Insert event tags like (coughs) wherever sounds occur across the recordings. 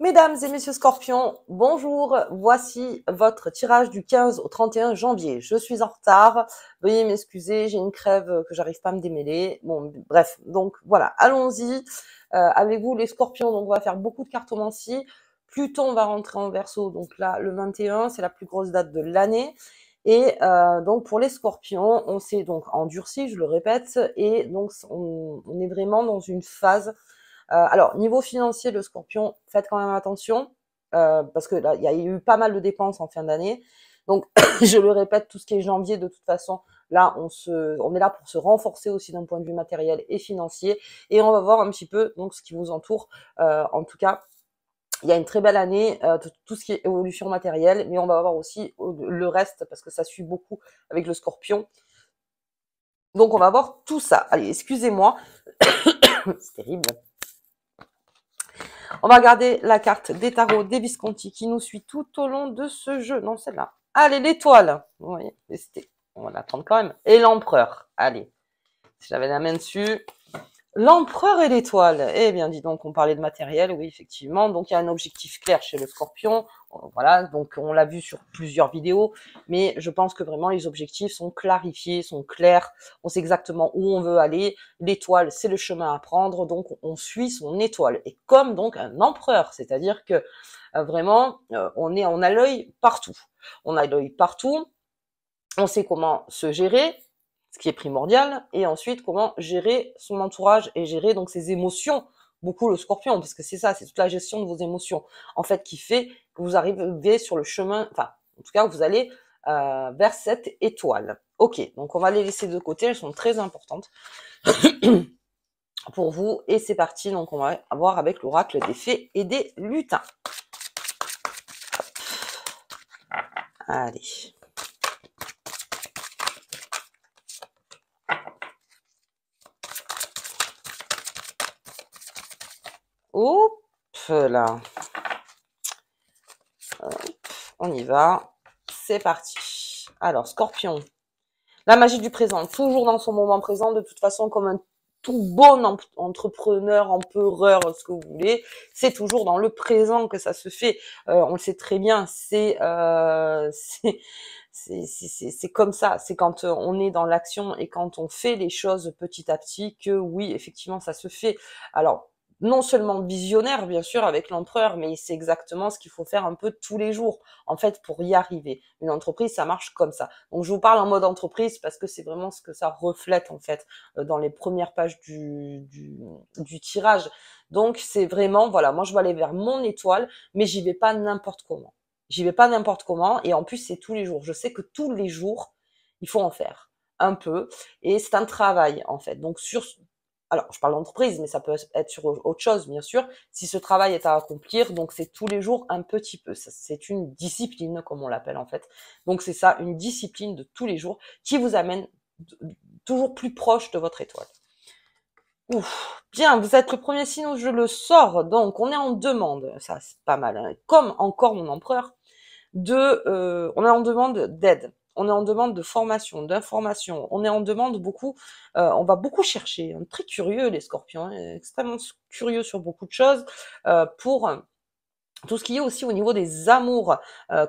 Mesdames et messieurs scorpions, bonjour. Voici votre tirage du 15 au 31 janvier. Je suis en retard. Veuillez m'excuser, j'ai une crève que j'arrive pas à me démêler. Bon, bref. Donc voilà, allons-y. Euh, avec vous les scorpions, donc on va faire beaucoup de cartomancie. Pluton va rentrer en verso, donc là, le 21, c'est la plus grosse date de l'année. Et euh, donc pour les scorpions, on s'est donc endurci, je le répète, et donc on, on est vraiment dans une phase euh, alors, niveau financier, le scorpion, faites quand même attention, euh, parce que il y a eu pas mal de dépenses en fin d'année. Donc, (coughs) je le répète, tout ce qui est janvier, de toute façon, là, on, est là pour se renforcer aussi d'un point de vue matériel et financier. Et on va voir un petit peu donc, ce qui vous entoure. Euh, en tout cas, il y a une très belle année, tout ce qui est évolution matérielle, mais on va voir aussi le reste, parce que ça suit beaucoup avec le scorpion. Donc, on va voir tout ça. Allez, excusez-moi. (coughs) C'est terrible. On va regarder la carte des tarots des Visconti qui nous suit tout au long de ce jeu. Non, celle-là. Allez, l'étoile. Vous voyez, c'était. On va la prendre quand même. Et l'empereur. Allez. Si j'avais la main dessus, L'empereur et l'étoile. Eh bien, dis donc, on parlait de matériel, oui, effectivement. Donc, il y a un objectif clair chez le scorpion. Euh, voilà, donc on l'a vu sur plusieurs vidéos, mais je pense que vraiment les objectifs sont clarifiés, sont clairs. On sait exactement où on veut aller. L'étoile, c'est le chemin à prendre, donc on suit son étoile. Et comme donc un empereur, c'est-à-dire que euh, vraiment, euh, on, est, on a l'œil partout. On a l'œil partout, on sait comment se gérer, ce qui est primordial, et ensuite comment gérer son entourage et gérer donc ses émotions, beaucoup le scorpion, parce que c'est ça, c'est toute la gestion de vos émotions, en fait, qui fait que vous arrivez sur le chemin, enfin, en tout cas, vous allez euh, vers cette étoile. Ok, donc on va les laisser de côté, elles sont très importantes pour vous, et c'est parti, donc on va voir avec l'oracle des fées et des lutins. Allez. Hop là. on y va. C'est parti. Alors, scorpion. La magie du présent, toujours dans son moment présent, de toute façon, comme un tout bon entrepreneur, empereur, ce que vous voulez, c'est toujours dans le présent que ça se fait. Euh, on le sait très bien, c'est euh, (laughs) c'est comme ça. C'est quand euh, on est dans l'action et quand on fait les choses petit à petit que oui, effectivement, ça se fait. Alors, non seulement visionnaire, bien sûr, avec l'empereur, mais c'est exactement ce qu'il faut faire un peu tous les jours, en fait, pour y arriver. Une entreprise, ça marche comme ça. Donc, je vous parle en mode entreprise parce que c'est vraiment ce que ça reflète, en fait, euh, dans les premières pages du, du, du tirage. Donc, c'est vraiment, voilà, moi, je vais aller vers mon étoile, mais j'y vais pas n'importe comment. J'y vais pas n'importe comment. Et en plus, c'est tous les jours. Je sais que tous les jours, il faut en faire un peu. Et c'est un travail, en fait. Donc, sur alors je parle d'entreprise, mais ça peut être sur autre chose, bien sûr, si ce travail est à accomplir, donc c'est tous les jours un petit peu. C'est une discipline, comme on l'appelle en fait. Donc c'est ça, une discipline de tous les jours qui vous amène toujours plus proche de votre étoile. Ouf, bien, vous êtes le premier sinon je le sors. Donc on est en demande, ça c'est pas mal. Hein. Comme encore mon empereur, de, euh, on est en demande d'aide on est en demande de formation, d'information, on est en demande beaucoup, euh, on va beaucoup chercher, on très curieux les scorpions, hein, extrêmement curieux sur beaucoup de choses euh, pour euh, tout ce qui est aussi au niveau des amours,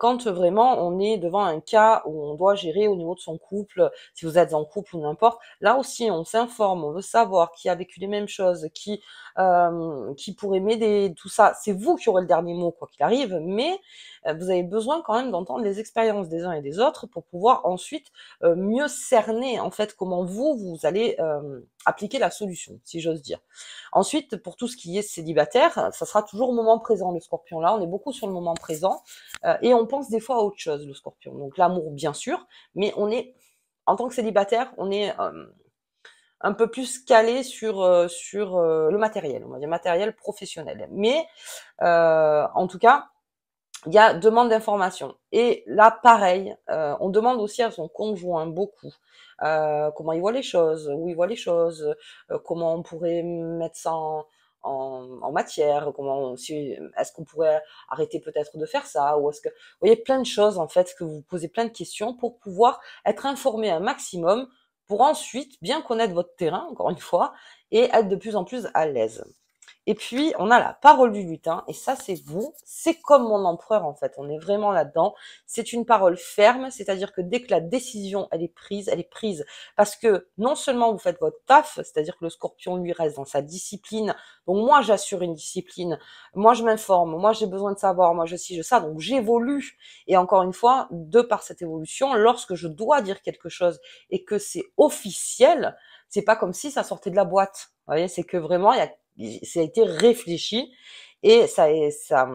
quand vraiment on est devant un cas où on doit gérer au niveau de son couple, si vous êtes en couple ou n'importe, là aussi on s'informe, on veut savoir qui a vécu les mêmes choses, qui euh, qui pourrait m'aider, tout ça. C'est vous qui aurez le dernier mot, quoi qu'il arrive, mais euh, vous avez besoin quand même d'entendre les expériences des uns et des autres pour pouvoir ensuite euh, mieux cerner, en fait, comment vous, vous allez appliquer la solution, si j'ose dire. Ensuite, pour tout ce qui est célibataire, ça sera toujours au moment présent, le scorpion. Là, on est beaucoup sur le moment présent et on pense des fois à autre chose, le scorpion. Donc l'amour, bien sûr, mais on est en tant que célibataire, on est un peu plus calé sur euh, sur euh, le matériel, on va dire matériel professionnel. Mais euh, en tout cas, il y a demande d'information. Et là, pareil, on demande aussi à son conjoint beaucoup comment il voit les choses, où il voit les choses, comment on pourrait mettre ça en, en, matière, comment est-ce qu'on pourrait arrêter peut-être de faire ça, ou est-ce que vous voyez plein de choses en fait que vous posez plein de questions pour pouvoir être informé un maximum pour ensuite bien connaître votre terrain, encore une fois, et être de plus en plus à l'aise. Et puis, on a la parole du lutin, et ça, c'est vous. C'est comme mon empereur, en fait. On est vraiment là-dedans. C'est une parole ferme, c'est-à-dire que dès que la décision, elle est prise, elle est prise. Parce que non seulement vous faites votre taf, c'est-à-dire que le scorpion, lui, reste dans sa discipline. Donc, moi, j'assure une discipline. Moi, je m'informe. Moi, j'ai besoin de savoir. Moi, je suis, je ça. Donc, j'évolue. Et encore une fois, de par cette évolution, lorsque je dois dire quelque chose et que c'est officiel, c'est pas comme si ça sortait de la boîte. Vous voyez, c'est que vraiment, il y a ça a été réfléchi et ça, ça,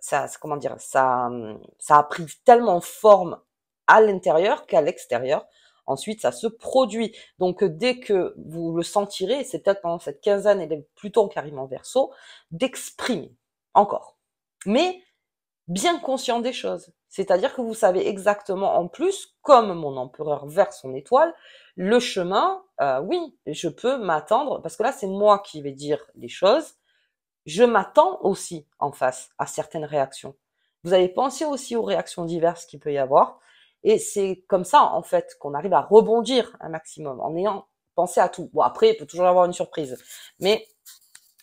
ça, comment dire, ça, ça a pris tellement forme à l'intérieur qu'à l'extérieur. Ensuite, ça se produit. Donc, dès que vous le sentirez, c'est peut-être pendant cette quinzaine et plutôt carrément carrément verso, d'exprimer encore. Mais bien conscient des choses. C'est-à-dire que vous savez exactement en plus, comme mon empereur vers son étoile, le chemin, euh, oui, je peux m'attendre, parce que là c'est moi qui vais dire les choses, je m'attends aussi en face à certaines réactions. Vous allez penser aussi aux réactions diverses qu'il peut y avoir, et c'est comme ça en fait qu'on arrive à rebondir un maximum en ayant pensé à tout. Bon après, il peut toujours y avoir une surprise, mais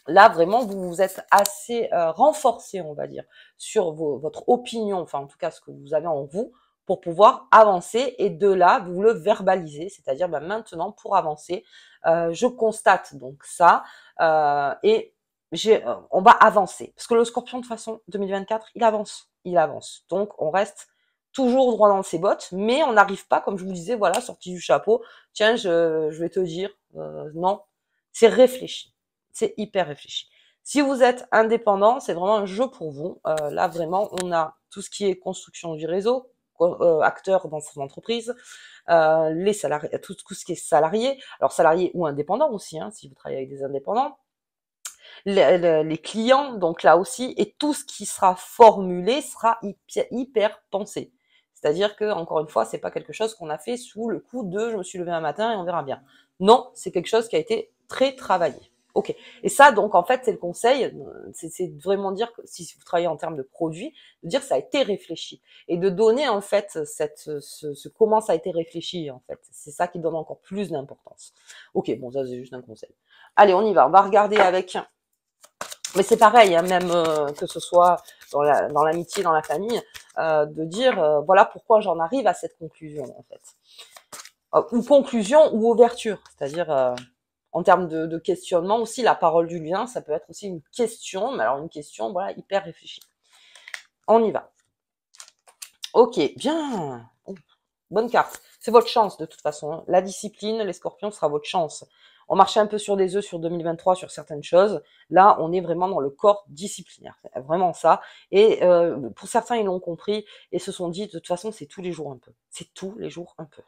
là vraiment vous vous êtes assez euh, renforcé, on va dire, sur votre opinion, enfin en tout cas ce que vous avez en vous pour pouvoir avancer et de là vous le verbalisez, c'est-à-dire bah, maintenant pour avancer, euh, je constate donc ça euh, et on va avancer parce que le Scorpion de façon 2024 il avance, il avance donc on reste toujours droit dans ses bottes, mais on n'arrive pas, comme je vous disais, voilà, sorti du chapeau. Tiens, je, je vais te dire, non, c'est réfléchi c'est hyper réfléchi. Si vous êtes indépendant, c'est vraiment un jeu pour vous. Euh, là, vraiment, on a tout ce qui est construction du réseau, euh, acteurs dans son entreprise, euh, les salariés, tout, ce qui est salarié, alors salarié ou indépendant aussi, hein, si vous travaillez avec des indépendants, les, clients, donc là aussi, et tout ce qui sera formulé sera hyper, pensé. C'est-à-dire que, encore une fois, c'est pas quelque chose qu'on a fait sous le coup de je me suis levé un matin et on verra bien. Non, c'est quelque chose qui a été très travaillé. Ok. Et ça, donc, en fait, c'est le conseil, euh, c'est vraiment dire, que, si vous travaillez en termes de produit, de dire ça a été réfléchi. Et de donner, en fait, cette, ce, comment ça a été réfléchi, en fait. C'est ça qui donne encore plus d'importance. Ok, bon, ça, c'est juste un conseil. Allez, on y va. On va regarder avec... Mais c'est pareil, hein, même euh, que ce soit dans l'amitié, dans, la famille, euh, de dire, voilà pourquoi j'en arrive à cette conclusion, en fait. ou conclusion ou ouverture, c'est-à-dire en termes de, questionnement aussi, la parole du lien, ça peut être aussi une question, mais alors une question, voilà, hyper réfléchie. On y va. Ok, bien. Oh, bonne carte. C'est votre chance de toute façon. La discipline, les scorpions, sera votre chance. On marchait un peu sur des œufs sur 2023 sur certaines choses. Là, on est vraiment dans le corps disciplinaire. C'est Vraiment ça. Et euh, pour certains, ils l'ont compris et se sont dit, de toute façon, c'est tous les jours un peu. C'est tous les jours un peu.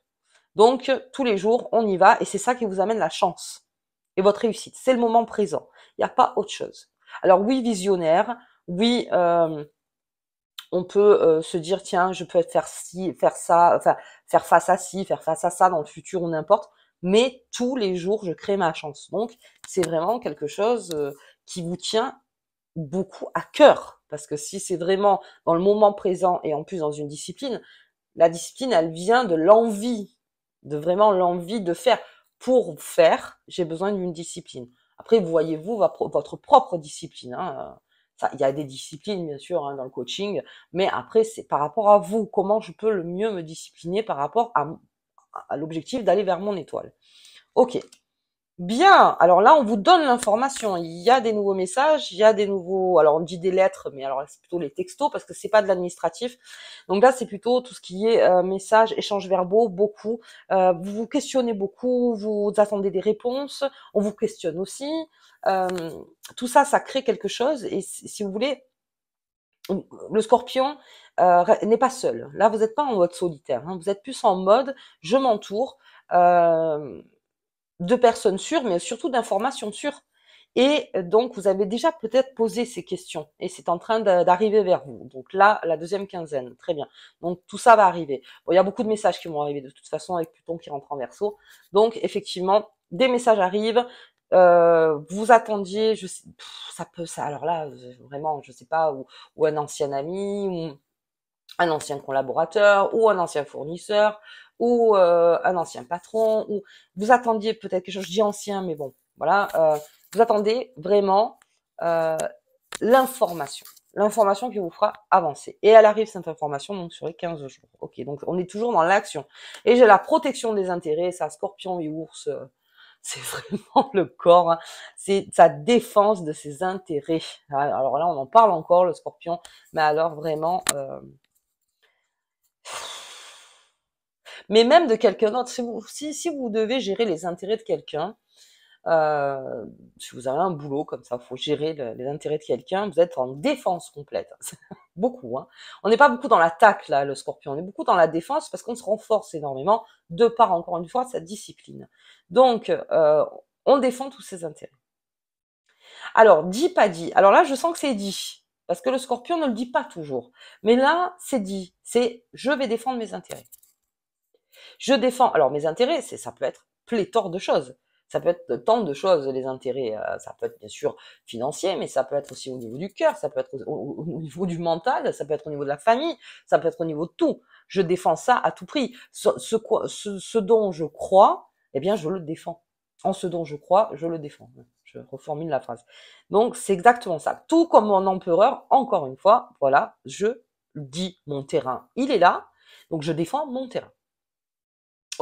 Donc, tous les jours, on y va et c'est ça qui vous amène la chance et votre réussite. C'est le moment présent. Il n'y a pas autre chose. Alors oui, visionnaire, oui, euh, on peut euh, se dire, tiens, je peux faire ci, faire ça, faire face à ci, faire face à ça dans le futur ou n'importe. Mais tous les jours, je crée ma chance. Donc, c'est vraiment quelque chose euh, qui vous tient beaucoup à cœur. Parce que si c'est vraiment dans le moment présent et en plus dans une discipline, la discipline, elle vient de l'envie, de vraiment l'envie de faire pour faire, j'ai besoin d'une discipline. Après, vous voyez, vous, votre propre discipline. Hein, euh, ça, il y a des disciplines, bien sûr, hein, dans le coaching, mais après, c'est par rapport à vous, comment je peux le mieux me discipliner par rapport à, à l'objectif d'aller vers mon étoile. OK, Bien. Alors là, on vous donne l'information. Il y a des nouveaux messages, il y a des nouveaux. Alors on dit des lettres, mais alors c'est plutôt les textos parce que c'est pas de l'administratif. Donc là, c'est plutôt tout ce qui est euh, messages, échanges verbaux, beaucoup. Euh, vous vous questionnez beaucoup, vous attendez des réponses. On vous questionne aussi. Euh, tout ça, ça crée quelque chose. Et si vous voulez, le Scorpion n'est pas seul. Là, vous n'êtes pas en mode solitaire. Hein. Vous êtes plus en mode je m'entoure de personnes sûres, mais surtout d'informations sûres. Et euh, donc, vous avez déjà peut-être posé ces questions et c'est en train d'arriver vers vous. Donc là, la deuxième quinzaine, très bien. Donc tout ça va arriver. il y a beaucoup de messages qui vont arriver de toute façon avec Pluton qui rentre en verso. Donc effectivement, des messages arrivent. Euh, vous attendiez, je sais, ça peut, ça. Alors là, vraiment, je sais pas, ou, ou un ancien ami, ou un ancien collaborateur ou un ancien fournisseur ou euh, un ancien patron ou vous attendiez peut-être quelque chose, je dis ancien, mais bon, voilà, euh, vous attendez vraiment euh, l'information, l'information qui vous fera avancer. Et elle arrive cette information donc sur les 15 jours. Ok, donc on est toujours dans l'action. Et j'ai la protection des intérêts, ça scorpion et ours, (laughs) c'est vraiment le corps, hein. c'est sa défense de ses intérêts. Alors là, on en parle encore, le scorpion, mais alors vraiment, mais même de quelqu'un d'autre. Si vous, si, vous devez gérer les intérêts de quelqu'un, euh, si vous avez un boulot comme ça, il faut gérer les intérêts de quelqu'un, vous êtes en défense complète. (laughs) beaucoup. Hein. On n'est pas beaucoup dans l'attaque, là, le scorpion. On est beaucoup dans la défense parce qu'on se renforce énormément de par, encore une fois, sa discipline. Donc, euh, on défend tous ses intérêts. Alors, dit, pas dit. Alors là, je sens que c'est dit. Parce que le scorpion ne le dit pas toujours. Mais là, c'est dit. C'est je vais défendre mes intérêts. Je défends, alors mes intérêts, c'est ça peut être pléthore de choses. Ça peut être tant de choses, les intérêts. Euh, ça peut être bien sûr financier, mais ça peut être aussi au niveau du cœur, ça peut être au, niveau du mental, ça peut être au niveau de la famille, ça peut être au niveau de tout. Je défends ça à tout prix. Ce, ce dont je crois, eh bien, je le défends. En ce dont je crois, je le défends. Je reformule la phrase. Donc, c'est exactement ça. Tout comme mon empereur, encore une fois, voilà, je dis mon terrain, il est là, donc je défends mon terrain.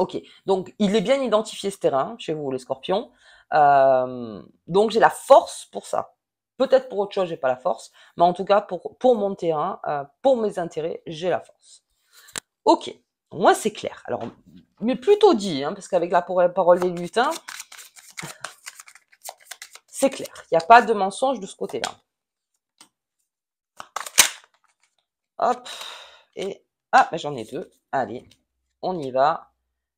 Ok, donc il est bien identifié ce terrain chez vous, les scorpions. Euh, donc j'ai la force pour ça. Peut-être pour autre chose, j'ai pas la force, mais en tout cas pour, pour mon terrain, euh, pour mes intérêts, j'ai la force. Ok, moi c'est clair. Alors, mais plutôt dit, hein, parce qu'avec la parole des lutins, c'est clair. Il n'y a pas de mensonge de ce côté-là. Hop, et ah, mais j'en ai deux. Allez, on y va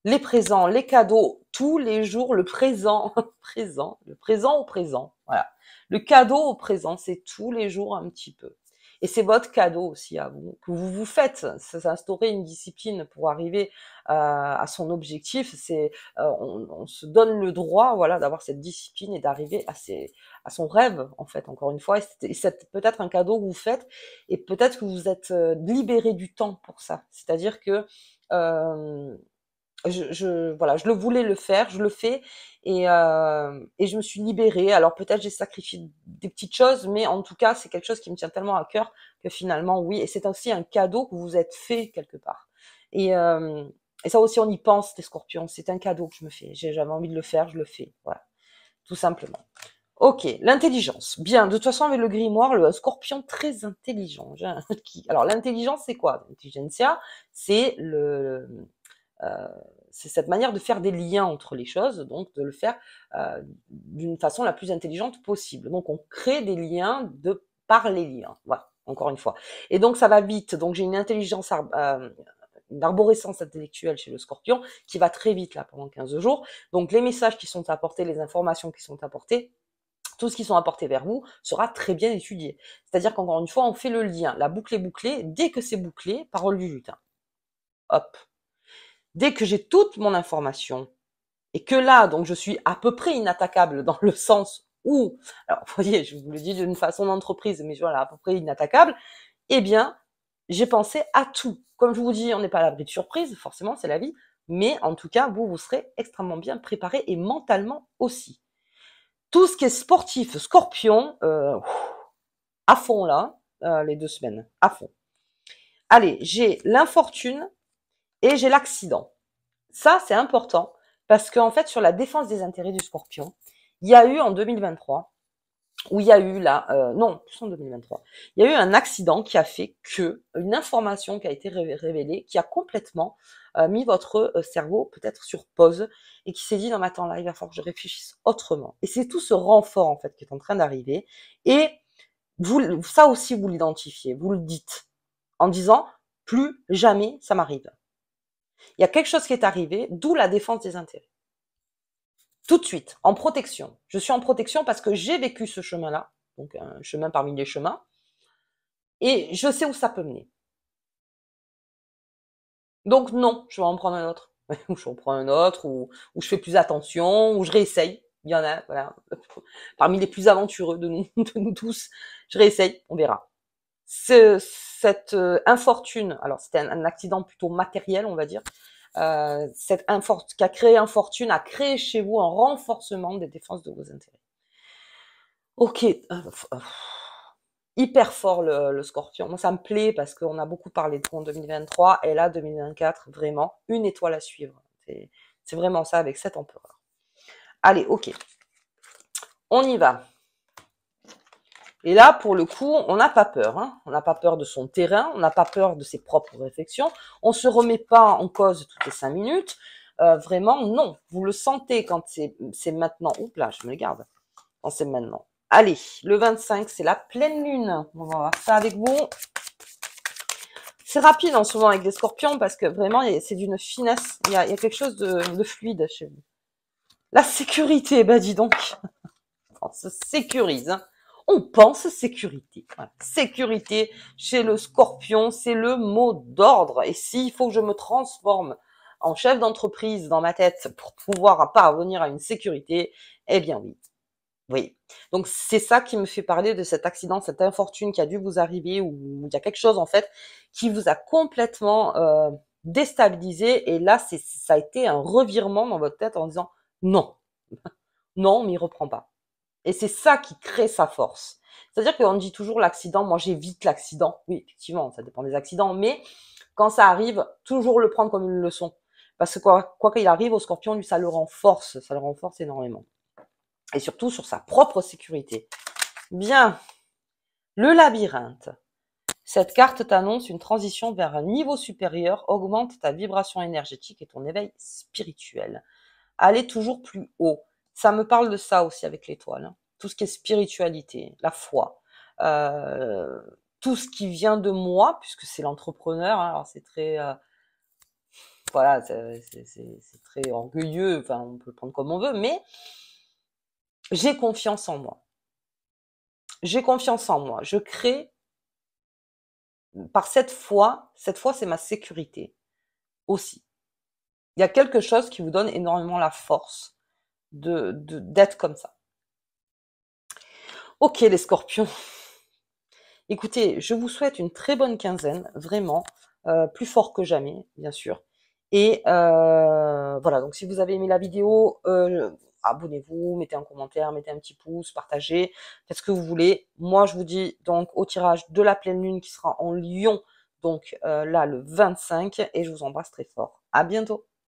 les présents, les cadeaux, tous les jours, le présent, (laughs) présent, le présent au présent. Voilà. Le cadeau au présent, c'est tous les jours un petit peu. Et c'est votre cadeau aussi à vous, que vous vous faites. C'est instaurer une discipline pour arriver euh, à son objectif. C'est euh, on, on, se donne le droit, voilà, d'avoir cette discipline et d'arriver à ses, à son rêve, en fait. Encore une fois, et c'est peut-être un cadeau que vous faites, et peut-être que vous êtes euh, libéré du temps pour ça. C'est-à-dire que euh, je, je, voilà, je le voulais le faire, je le fais et, euh, et je me suis libérée. Alors peut-être j'ai sacrifié des petites choses, mais en tout cas c'est quelque chose qui me tient tellement à cœur que finalement oui. Et c'est aussi un cadeau que vous vous êtes fait quelque part. Et, euh, et ça aussi on y pense, les Scorpions. C'est un cadeau que je me fais. j'ai jamais envie de le faire, je le fais. Voilà, tout simplement. Ok, l'intelligence. Bien, de toute façon, avec le grimoire, le scorpion très intelligent. (laughs) Alors, l'intelligence, c'est quoi L'intelligentsia, c'est le, euh, c'est cette manière de faire des liens entre les choses, donc de le faire euh, d'une façon la plus intelligente possible. Donc on crée des liens de par les liens. Voilà, encore une fois. Et donc ça va vite. Donc j'ai une intelligence euh, une arborescence intellectuelle chez le scorpion qui va très vite là pendant 15 jours. Donc les messages qui sont apportés, les informations qui sont apportées, tout ce qui sont apportés vers vous sera très bien étudié. C'est-à-dire qu'encore une fois, on fait le lien. La boucle est bouclée. Dès que c'est bouclé, parole du lutin. Hop, dès que j'ai toute mon information et que là, donc, je suis à peu près inattaquable dans le sens où, alors, vous voyez, je vous le dis d'une façon d'entreprise, mais voilà, à peu près inattaquable, eh bien, j'ai pensé à tout. Comme je vous dis, on n'est pas à l'abri de surprise, forcément, c'est la vie, mais en tout cas, vous, vous serez extrêmement bien préparé et mentalement aussi. Tout ce qui est sportif, scorpion, euh, à fond là, euh, les deux semaines, à fond. Allez, j'ai l'infortune, et j'ai l'accident. Ça, c'est important parce qu'en fait, sur la défense des intérêts du scorpion, il y a eu en 2023, où il y a eu là, euh, non, plus en 2023, il y a eu un accident qui a fait que une information qui a été révélée, qui a complètement euh, mis votre euh, cerveau peut-être sur pause et qui s'est dit, non mais attends, là, il va falloir que je réfléchisse autrement. Et c'est tout ce renfort, en fait, qui est en train d'arriver. Et vous, ça aussi, vous l'identifiez, vous le dites en disant, plus jamais ça m'arrive il y a quelque chose qui est arrivé, d'où la défense des intérêts. Tout de suite, en protection. Je suis en protection parce que j'ai vécu ce chemin-là, donc un chemin parmi les chemins, et je sais où ça peut mener. Donc non, je vais en prendre un autre. (laughs) ou je prends un autre, ou, je fais plus attention, ou je réessaye. Il y en a, voilà, (laughs) parmi les plus aventureux de nous tous. Je réessaye, on verra. C'est cette euh, infortune, alors c'était un, accident plutôt matériel, on va dire, euh, cette infortune, qui a créé infortune, a créé chez vous un renforcement des défenses de vos intérêts. Ok, euh, hyper fort le, scorpion. Moi, ça me plaît parce qu'on a beaucoup parlé de en 2023 et là, 2024, vraiment, une étoile à suivre. C'est vraiment ça avec cet empereur. Allez, ok. On y va. Et là, pour le coup, on n'a pas peur. Hein. On n'a pas peur de son terrain, on n'a pas peur de ses propres réflexions. On se remet pas en cause toutes les cinq minutes. Euh, vraiment, non. Vous le sentez quand c'est maintenant. Oups, là, je me garde. Quand c'est maintenant. Allez, le 25, c'est la pleine lune. On va voir ça avec vous. C'est rapide en ce moment avec les scorpions parce que vraiment, c'est d'une finesse. Il y, a, quelque chose de, fluide chez vous. La sécurité, bah dis donc. (laughs) On se sécurise. Hein on pense sécurité. Sécurité chez le scorpion, c'est le mot d'ordre. Et s'il faut que je me transforme en chef d'entreprise dans ma tête pour pouvoir parvenir à une sécurité, eh bien oui. Oui. Donc c'est ça qui me fait parler de cet accident, cette infortune qui a dû vous arriver, ou il y a quelque chose en fait qui vous a complètement euh, déstabilisé. Et là, ça a été un revirement dans votre tête en disant non, non, on m'y reprend pas. Et c'est ça qui crée sa force. C'est-à-dire qu'on dit toujours l'accident, moi j'évite l'accident. Oui, effectivement, ça dépend des accidents, mais quand ça arrive, toujours le prendre comme une leçon. Parce que quoi, qu'il arrive, au scorpion, lui, ça le renforce, ça le renforce énormément. Et surtout sur sa propre sécurité. Bien. Le labyrinthe. Cette carte t'annonce une transition vers un niveau supérieur, augmente ta vibration énergétique et ton éveil spirituel. Allez toujours plus haut ça me parle de ça aussi avec l'étoile. Hein. Tout ce qui est spiritualité, la foi, euh, tout ce qui vient de moi, puisque c'est l'entrepreneur. Hein. alors c'est très, euh, voilà, c'est très orgueilleux. Enfin, on peut le prendre comme on veut, mais j'ai confiance en moi. J'ai confiance en moi. Je crée par cette foi. Cette foi, c'est ma sécurité aussi. Il y a quelque chose qui vous donne énormément la force de, d'être comme ça. Ok les scorpions. Écoutez, je vous souhaite une très bonne quinzaine, vraiment, euh, plus fort que jamais, bien sûr. Et euh, voilà, donc si vous avez aimé la vidéo, euh, abonnez-vous, mettez un commentaire, mettez un petit pouce, partagez, faites ce que vous voulez. Moi, je vous dis donc au tirage de la pleine lune qui sera en Lyon, donc là le 25, et je vous embrasse très fort. À bientôt